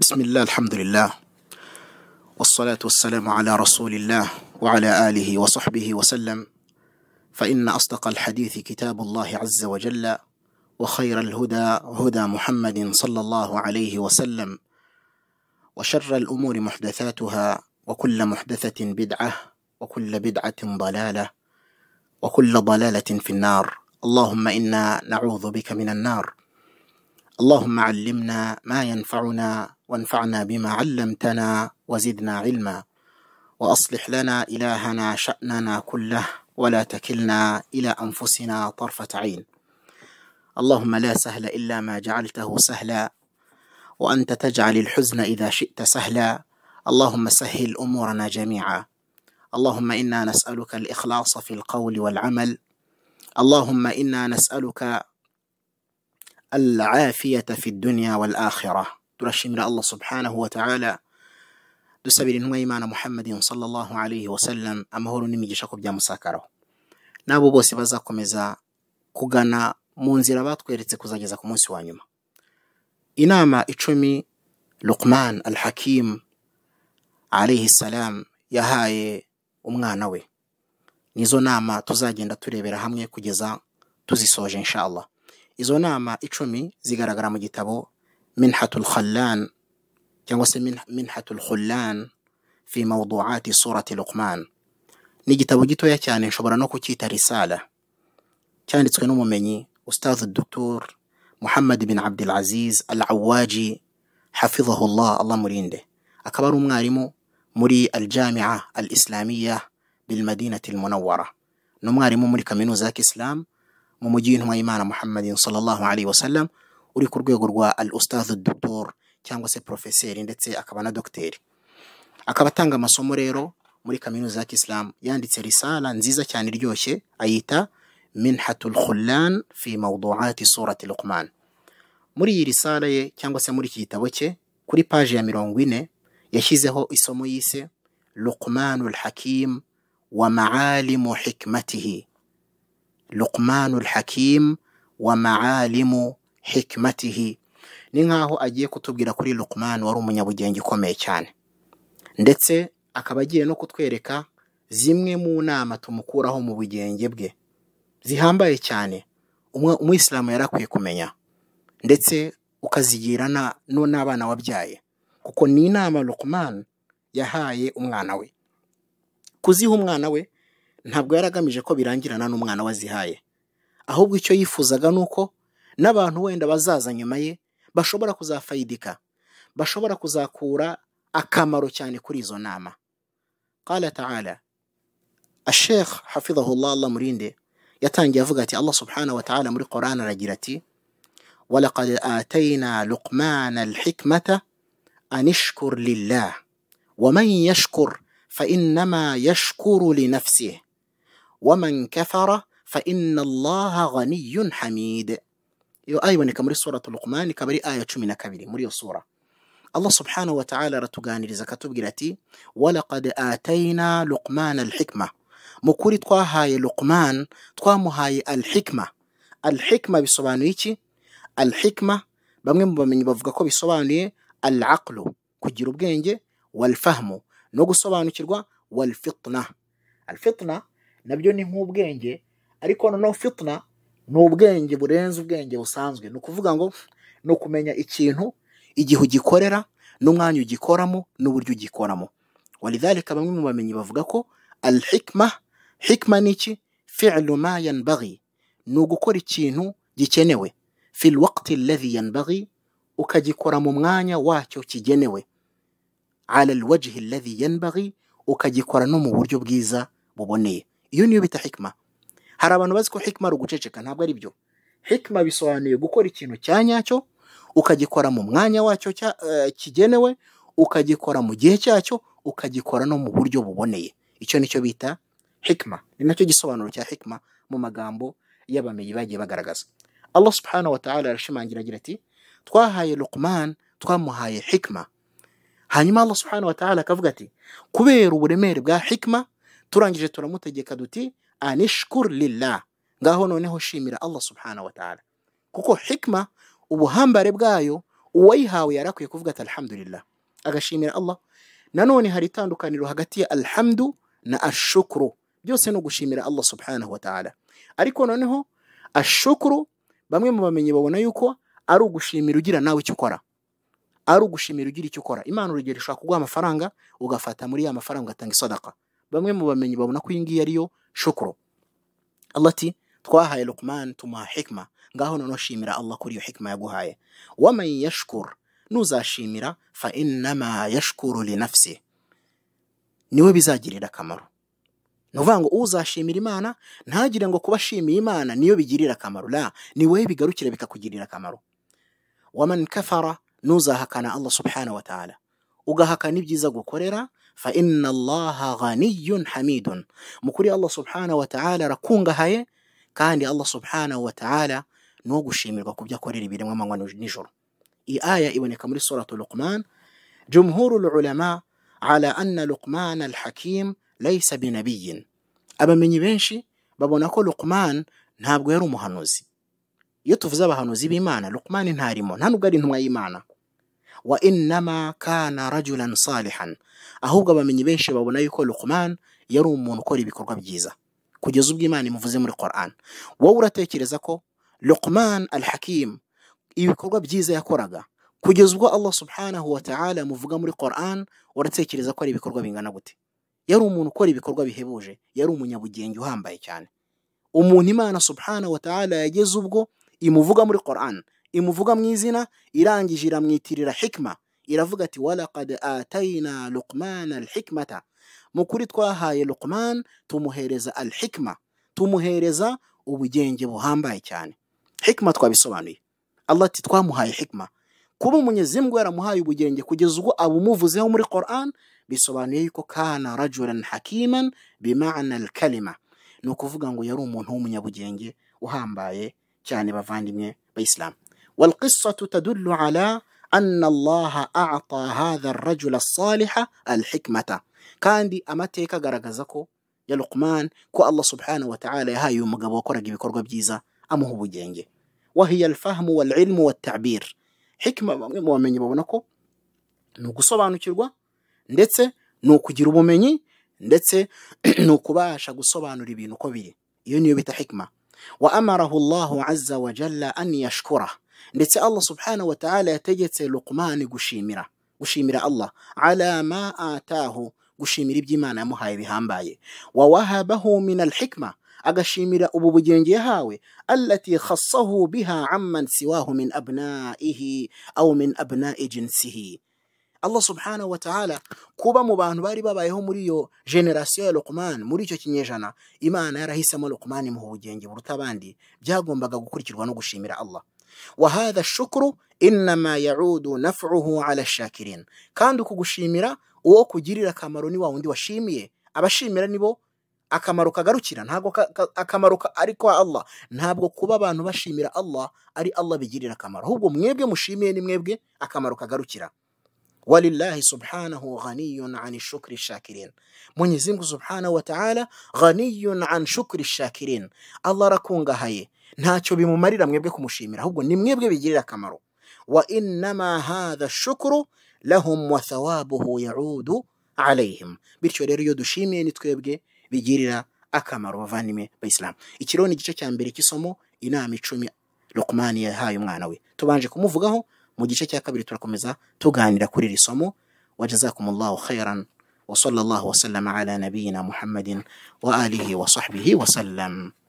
بسم الله الحمد لله والصلاة والسلام على رسول الله وعلى آله وصحبه وسلم فإن أصدق الحديث كتاب الله عز وجل وخير الهدى هدى محمد صلى الله عليه وسلم وشر الأمور محدثاتها وكل محدثة بدعة وكل بدعة ضلالة وكل ضلالة في النار اللهم إنا نعوذ بك من النار اللهم علمنا ما ينفعنا وانفعنا بما علمتنا وزدنا علما واصلح لنا الهنا شاننا كله ولا تكلنا الى انفسنا طرفه عين اللهم لا سهل الا ما جعلته سهلا وانت تجعل الحزن اذا شئت سهلا اللهم سهل امورنا جميعا اللهم انا نسالك الاخلاص في القول والعمل اللهم انا نسالك العافيه في الدنيا والاخره turashimira allah subhanahu wa ta'ala dusabira intumwa y'imana muhammadin sallallahu alayhi wa sallam amahoro n'imigisha ko byamusakaraho n'abo bose bazakomeza kugana mu nzira batweretse kuzageza ku munsi wa nyuma inama icumi Luqman alhakim hakimu alayhi salamu yahaye umwana we nizo nama tuzagenda turebera hamwe kugeza tuzisoje inshallah izo nama icumi zigaragara mu gitabo منحة الخلان كان منحة, الخلان في موضوعات سورة لقمان نيجي توجيتو يا كان شبرا نوكو كيتا رسالة كان مني أستاذ الدكتور محمد بن عبد العزيز العواجي حفظه الله الله مرينده أكبر مغارمو مري الجامعة الإسلامية بالمدينة المنورة نمغارمو مري كمينو زاك إسلام ممجين إيمان محمد صلى الله عليه وسلم uri ku rwego rwa al ustadh doctor cyangwa se professeur ndetse akaba na docteur akaba atanga amasomo rero muri kaminuza ya Islam yanditse risala nziza cyane ryoshye ayita minhatul khullan fi mawdu'ati surati luqman muri iyi risala ye cyangwa se muri iki gitabo cye kuri page ya mirongo ine yashyizeho isomo yise luqmanul hakim wa maalimu hikmatihi luqmanul hakim wa maalimu hikimatihi ni nk'aho agiye kutubwira kuri Luqman wari umunyabugenge ukomeye cyane ndetse akaba agiye no kutwereka zimwe mu nama tumukuraho mu bugenge bwe zihambaye cyane umuyisilamu yari akwiye kumenya ndetse ukazigira n'abana wabyaye kuko ni inama Luqman yahaye umwana we kuziha umwana we ntabwo yari agamije ko birangirana n'umwana we azihaye ahubwo icyo yifuzaga ni uko n'abantu wenda bazaza nyuma ye bashobora kuzafayidika bashobora kuzakura akamaro cyane kuri izo nama qala taala ashekh hafidhahullah allah murinde yatangiye avuga ati allah subhanahu wa taala muri qoran aragira ati walaqad atayna luqmana alhikmata an ishkur lillah waman yashkur فإنما يشكر لنفسه ومن كفر فإن الله غني حميد iyo aya iboneka muri suratu luqman ikaba ari aya cumi na kabiri muri iyo sura allah subhanahu wa ta'ala aratuganiriza akatubwira ati walaqad atayna luqman alhikma mu kuri twahaye luqman twamuhaye alhikma alhikma bisobanuye iki alhikma bamwe mu bamenyi bavuga ko bisobanuye alaqlu kugira ubwenge walfahmu no gusobanukirwa walfitna alfitna nabyo ni nk'ubwenge ariko noneho fitna ni ubwenge burenze ubwenge busanzwe ni ukuvuga ngo ni ukumenya ikintu igihe ugikorera n'umwanya ugikoramo n'uburyo ugikoramo walidhalika bamwe mu bamenyi bavuga ko al hikma hikma ni iki fi'lu ma ni ugukora ikintu gikenewe fil waqti alladhi ukagikora mu mwanya wacyo kigenewe ala alwajhi alladhi ukagikora no mu buryo bwiza buboneye iyo niyo bita hikma hari abantu bazi ko hikima ari uguceceka ntabwo ari byo hikima bisobanuye gukora ikintu cya nyacyo ukagikora mu mwanya wacyo eh, kigenewe ukagikora mu gihe cyacyo ukagikora no mu buryo buboneye icyo nicyo bita hikima ni nacyo gisobanuro cya hikima mu magambo y'abamenyi bagiye bagaragaza Allah subhanahu wa ta'ala arashimangira agira ati twahaye Luqman twamuhaye hikima hanyuma Allah subhanahu wa ta'ala akavuga ati kubera uburemere bwa hikima turangije turamutegeka duti anishkur lillah ngaho noneho shimira allah subhanahu wa ta'ala kuko hikma ubuhambare bwayo uwayihawe yarakwiye kuvuga ati alhamdulillah agashimira allah nanone hari itandukaniro hagati ya alhamdu na ashukuru byose no gushimira allah subhanahu wa ta'ala ariko noneho ashukuru bamwe mu bamenyi babona yuko ari ugushimira ugira nawe icyo ukora ari ugushimira ugira icyo ukora imana urugero ishobora kuguha amafaranga ugafata muri ya mafaranga ugatanga isodaka bamwe mu bamenyi babona ko iyi ngiyi ariyo shukuru Allah ati twahaye Luqman tumuha hikma ngaho noneho shimira Allah kuri iyo hikma yaguhaye waman yashkur nuzashimira fa innama yashkuru li nafsi niwe bizagirira akamaro ni ukuvuga ngo uzashimira imana ntagire ngo kuba ashimiye imana niyo bigirira akamaro la ni wowe bigarukira bikakugirira akamaro waman kafara ntuzahakana Allah subhanahu wa ta'ala ugahakana ibyiza gukorera فإن الله غني حميد مكري الله سبحانه وتعالى ركون غهاي كان الله سبحانه وتعالى نوغو شيمي غوكو بجا كوريني بيدي ماما غانو نجور إي آية إيوان يكمري سورة لقمان جمهور العلماء على أن لقمان الحكيم ليس بنبي أبا من يبنشي بابو نكو لقمان نابغيرو مهنوزي يتوفزا بهنوزي بيمانا لقمان نهاري مون هنو قادي نمو أي معنى wa innama kana rajulan salihan ahubwo abamenyi benshi babona yuko Luqman yari umuntu ukora ibikorwa byiza kugeza ubwo Imana imuvuze muri Quran wowe uratekereza ko Luqman alHakim ibikorwa byiza yakoraga kugeza ubwo Allah subhanahu wa ta'ala amuvuga muri Quran uratekereza ko ari ibikorwa bingana gute yari umuntu ukora ibikorwa bihebuje yari umunyabugenge uhambaye cyane umuntu Imana subhanahu wa ta'ala yageze ubwo imuvuga muri Quran imuvuga mu izina irangije iramwitirira hikma iravuga ati walaqad atayna luqman alhikmata mu kuri twahaye luqman tumuhereza alhikma tumuhereza ubugenge buhambaye cyane hikma twabisobanuye allah ati twamuhaye hikma kuba umunyezi mgu yaramuhaye ubugenge kugeza ubwo abumuvuzeho muri quran bisobanuye yuko kana rajulan hakiman bimana alkalima ni ukuvuga ngo yari umuntu w'umunyabugenge uhambaye cyane bavandimwe bayisilamu والقصة تدل على أن الله أعطى هذا الرجل الصالح الحكمة kandi amateka agaragaza ko ya Luqman ko Allah subhanahu wa ta'ala yahaye uyu mugabo wakoraga ibikorwa byiza amuha ubugenge wahiya alfahmu walilmu watabir hikma bamwe mu bamenyi babona ko ndetse ni ukugira ubumenyi ndetse ni ukubasha gusobanura ibintu uko biri iyo niyo bita hikma wa amarahu Allahu azza wa jalla an yashkurahu ndetse allah subhanahu wataala yategetse luqmani gushimira gushimira allah ala ma atahu gushimira ibyo imana yamuhaye bihambaye wa wahabahu min alhikma agashimira ubu bugenge yahawe allati khassahu biha amman siwahu min abnaihi au min abnai jinsihi allah subhanahu wataala kuba mu bantu bari babayeho muri iyo generasiyo ya Luqman muri icyo kinyejana imana yarahisemo Luqman mu bugenge buruta abandi byagombaga gukurikirwa no gushimira allah hadha shukru inama yaudu naf'uhu ala shakirin kandi ukugushimira uwo kugirira akamaro ni wawundi washimiye abashimira nibo akamaro kagarukira ntabwo akamaro ari kwa Allah ntabwo kuba abantu bashimira Allah ari Allah bigirira akamaro ahubwo mwebwe mushimiye ni mwebwe akamaro kagarukira walillahi subhanahu ghaniyun an shukri shakirin Mwenyezi Mungu subhanahu wa ta'ala ghaniyun an shukri shakirin Allah ntacyo bimumarira mwebwe kumushimira ahubwo ni mwebwe bigirira akamaro wa inama hadha shukuru lahum wa thawabuhu yaudu alayhim bityo rero iyo dushimiye ni twebwe bigirira akamaro bavandimwe bayisilamu iki ni igice cya mbere cy'isomo inama icumi Luqman yahaye umwana we tubanje kumuvugaho mu gice cya kabiri turakomeza tuganira kuri iri somo wajazakumullahu khairan وصلى الله وسلم على نبينا محمد وآله وصحبه وسلم